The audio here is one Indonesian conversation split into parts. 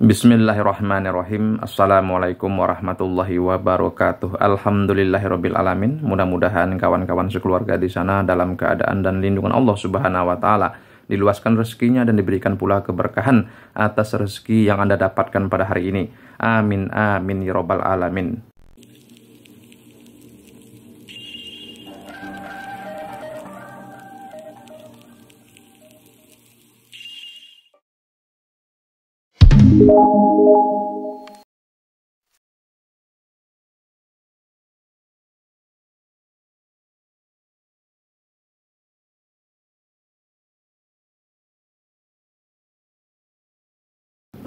Bismillahirrahmanirrahim. Assalamualaikum warahmatullahi wabarakatuh. Alhamdulillahirabbil Mudah-mudahan kawan-kawan sekeluarga di sana dalam keadaan dan lindungan Allah Subhanahu wa taala diluaskan rezekinya dan diberikan pula keberkahan atas rezeki yang Anda dapatkan pada hari ini. Amin amin ya rabbal alamin.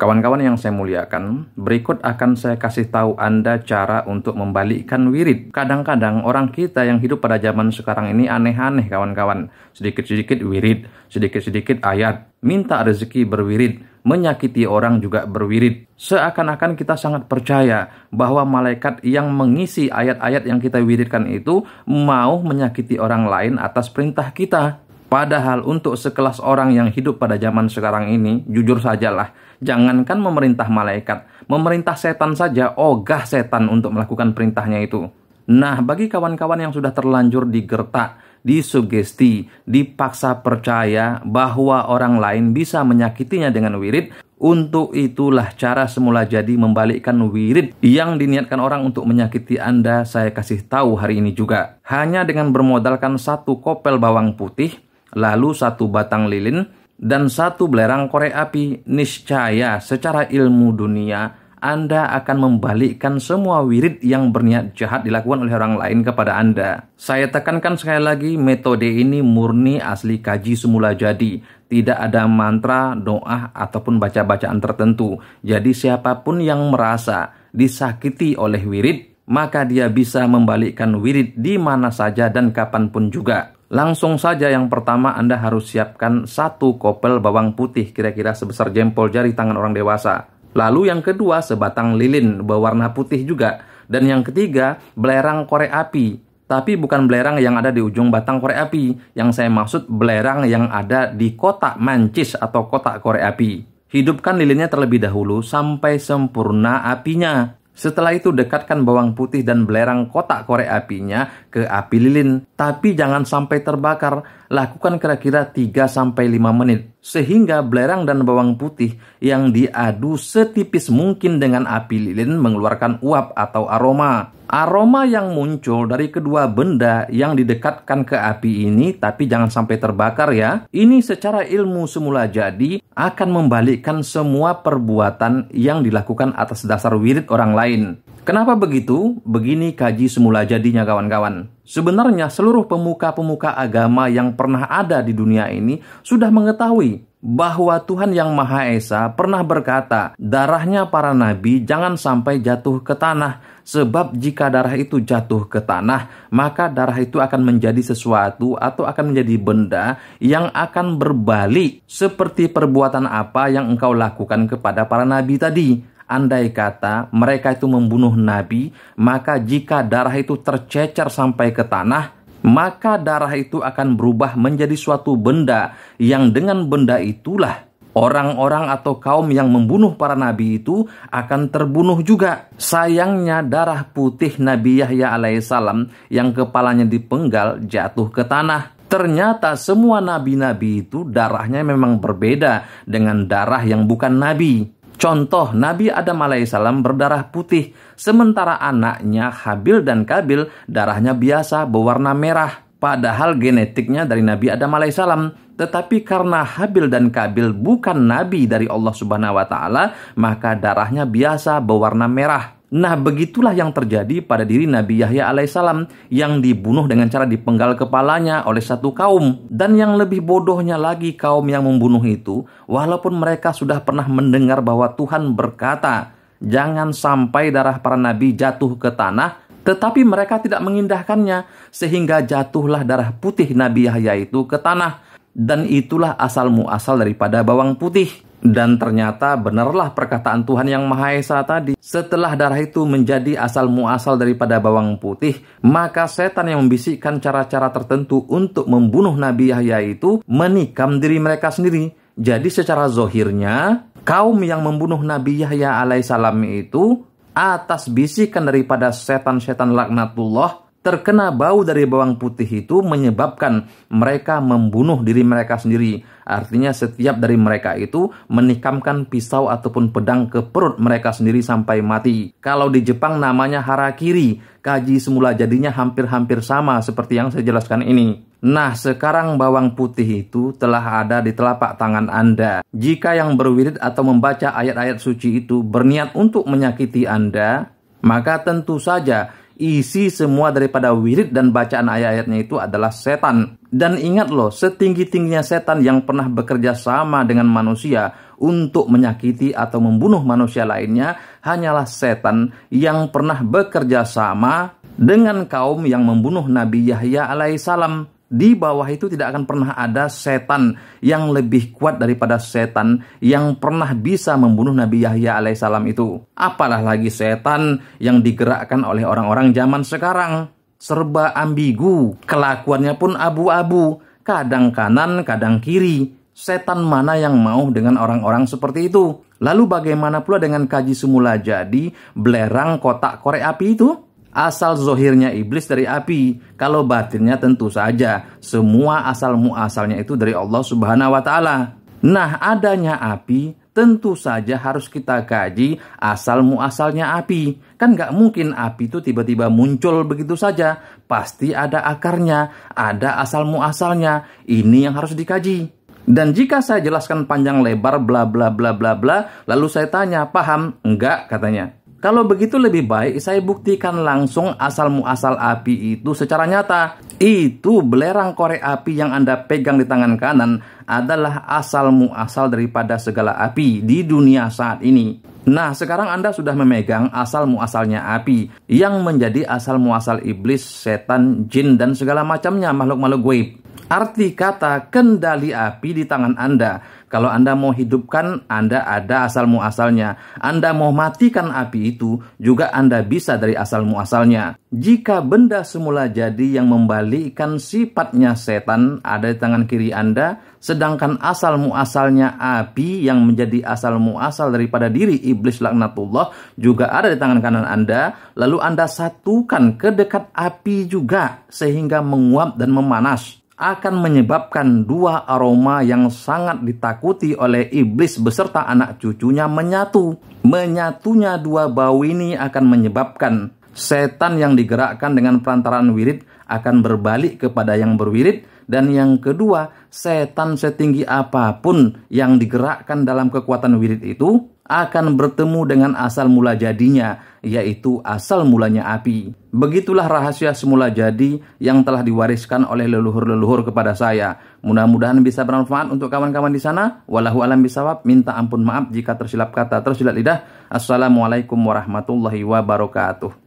Kawan-kawan yang saya muliakan, berikut akan saya kasih tahu Anda cara untuk membalikkan wirid. Kadang-kadang orang kita yang hidup pada zaman sekarang ini aneh-aneh kawan-kawan. Sedikit-sedikit wirid, sedikit-sedikit ayat. Minta rezeki berwirid, menyakiti orang juga berwirid. Seakan-akan kita sangat percaya bahwa malaikat yang mengisi ayat-ayat yang kita wiridkan itu mau menyakiti orang lain atas perintah kita. Padahal untuk sekelas orang yang hidup pada zaman sekarang ini, jujur sajalah, Jangankan memerintah malaikat, memerintah setan saja ogah setan untuk melakukan perintahnya itu. Nah, bagi kawan-kawan yang sudah terlanjur digertak, disugesti, dipaksa percaya bahwa orang lain bisa menyakitinya dengan wirid, untuk itulah cara semula jadi membalikkan wirid yang diniatkan orang untuk menyakiti Anda. Saya kasih tahu hari ini juga. Hanya dengan bermodalkan satu kopel bawang putih, lalu satu batang lilin, dan satu belerang korek api, niscaya secara ilmu dunia anda akan membalikkan semua wirid yang berniat jahat dilakukan oleh orang lain kepada Anda. Saya tekankan sekali lagi, metode ini murni asli kaji semula jadi. Tidak ada mantra, doa, ataupun baca-bacaan tertentu. Jadi siapapun yang merasa disakiti oleh wirid, maka dia bisa membalikkan wirid di mana saja dan kapanpun juga. Langsung saja yang pertama Anda harus siapkan satu kopel bawang putih kira-kira sebesar jempol jari tangan orang dewasa. Lalu yang kedua sebatang lilin berwarna putih juga. Dan yang ketiga belerang korek api. Tapi bukan belerang yang ada di ujung batang korek api. Yang saya maksud belerang yang ada di kotak mancis atau kotak korek api. Hidupkan lilinnya terlebih dahulu sampai sempurna apinya. Setelah itu dekatkan bawang putih dan belerang kotak korek apinya ke api lilin. Tapi jangan sampai terbakar. Lakukan kira-kira 3-5 menit sehingga belerang dan bawang putih yang diadu setipis mungkin dengan api lilin mengeluarkan uap atau aroma. Aroma yang muncul dari kedua benda yang didekatkan ke api ini, tapi jangan sampai terbakar ya. Ini secara ilmu semula jadi akan membalikkan semua perbuatan yang dilakukan atas dasar wirid orang lain. Kenapa begitu? Begini kaji semula jadinya kawan-kawan. Sebenarnya seluruh pemuka-pemuka agama yang pernah ada di dunia ini sudah mengetahui bahwa Tuhan Yang Maha Esa pernah berkata, darahnya para nabi jangan sampai jatuh ke tanah, sebab jika darah itu jatuh ke tanah, maka darah itu akan menjadi sesuatu atau akan menjadi benda yang akan berbalik seperti perbuatan apa yang engkau lakukan kepada para nabi tadi. Andai kata mereka itu membunuh Nabi, maka jika darah itu tercecer sampai ke tanah, maka darah itu akan berubah menjadi suatu benda yang dengan benda itulah Orang-orang atau kaum yang membunuh para nabi itu akan terbunuh juga. Sayangnya darah putih Nabi Yahya alaihissalam yang kepalanya dipenggal jatuh ke tanah. Ternyata semua nabi-nabi itu darahnya memang berbeda dengan darah yang bukan nabi. Contoh, Nabi Adam alaihissalam berdarah putih, sementara anaknya Habil dan Kabil darahnya biasa berwarna merah. Padahal genetiknya dari Nabi Adam alaihissalam. Tetapi karena Habil dan Kabil bukan nabi dari Allah subhanahu wa ta'ala, maka darahnya biasa berwarna merah. Nah, begitulah yang terjadi pada diri Nabi Yahya alaihissalam yang dibunuh dengan cara dipenggal kepalanya oleh satu kaum. Dan yang lebih bodohnya lagi kaum yang membunuh itu, walaupun mereka sudah pernah mendengar bahwa Tuhan berkata, "Jangan sampai darah para nabi jatuh ke tanah," tetapi mereka tidak mengindahkannya sehingga jatuhlah darah putih Nabi Yahya itu ke tanah. Dan itulah asal muasal daripada bawang putih. Dan ternyata benarlah perkataan Tuhan Yang Maha Esa tadi. Setelah darah itu menjadi asal muasal daripada bawang putih, maka setan yang membisikkan cara-cara tertentu untuk membunuh Nabi Yahya itu menikam diri mereka sendiri. Jadi secara zohirnya, kaum yang membunuh Nabi Yahya alaihissalam itu atas bisikan daripada setan-setan laknatullah terkena bau dari bawang putih itu menyebabkan mereka membunuh diri mereka sendiri. Artinya setiap dari mereka itu menikamkan pisau ataupun pedang ke perut mereka sendiri sampai mati. Kalau di Jepang namanya harakiri, kaji semula jadinya hampir-hampir sama seperti yang saya jelaskan ini. Nah, sekarang bawang putih itu telah ada di telapak tangan Anda. Jika yang berwirid atau membaca ayat-ayat suci itu berniat untuk menyakiti Anda, maka tentu saja isi semua daripada wirid dan bacaan ayat-ayatnya itu adalah setan. Dan ingat loh, setinggi-tingginya setan yang pernah bekerja sama dengan manusia untuk menyakiti atau membunuh manusia lainnya, hanyalah setan yang pernah bekerja sama dengan kaum yang membunuh Nabi Yahya alaihissalam di bawah itu tidak akan pernah ada setan yang lebih kuat daripada setan yang pernah bisa membunuh Nabi Yahya alaihissalam itu. Apalah lagi setan yang digerakkan oleh orang-orang zaman sekarang. Serba ambigu, kelakuannya pun abu-abu, kadang kanan, kadang kiri. Setan mana yang mau dengan orang-orang seperti itu? Lalu bagaimana pula dengan kaji semula jadi belerang kotak korek api itu? asal zohirnya iblis dari api, kalau batinnya tentu saja semua asal muasalnya itu dari Allah Subhanahu wa taala. Nah, adanya api tentu saja harus kita kaji asal muasalnya api. Kan nggak mungkin api itu tiba-tiba muncul begitu saja. Pasti ada akarnya, ada asal muasalnya. Ini yang harus dikaji. Dan jika saya jelaskan panjang lebar bla bla bla bla bla, lalu saya tanya, paham? Enggak katanya. Kalau begitu lebih baik saya buktikan langsung asal muasal api itu secara nyata. Itu belerang korek api yang Anda pegang di tangan kanan adalah asal muasal daripada segala api di dunia saat ini. Nah, sekarang Anda sudah memegang asal muasalnya api yang menjadi asal muasal iblis, setan, jin dan segala macamnya makhluk-makhluk gaib. Arti kata kendali api di tangan Anda. Kalau Anda mau hidupkan, Anda ada asal muasalnya. Anda mau matikan api itu, juga Anda bisa dari asal muasalnya. Jika benda semula jadi yang membalikkan sifatnya setan ada di tangan kiri Anda, sedangkan asal muasalnya api yang menjadi asal muasal daripada diri iblis laknatullah juga ada di tangan kanan Anda, lalu Anda satukan ke dekat api juga sehingga menguap dan memanas akan menyebabkan dua aroma yang sangat ditakuti oleh iblis beserta anak cucunya menyatu. Menyatunya dua bau ini akan menyebabkan setan yang digerakkan dengan perantaraan wirid akan berbalik kepada yang berwirid dan yang kedua, setan setinggi apapun yang digerakkan dalam kekuatan wirid itu akan bertemu dengan asal mula jadinya, yaitu asal mulanya api. Begitulah rahasia semula jadi yang telah diwariskan oleh leluhur-leluhur kepada saya. Mudah-mudahan bisa bermanfaat untuk kawan-kawan di sana. Walau alam bisawab, minta ampun maaf jika tersilap kata, tersilap lidah. Assalamualaikum warahmatullahi wabarakatuh.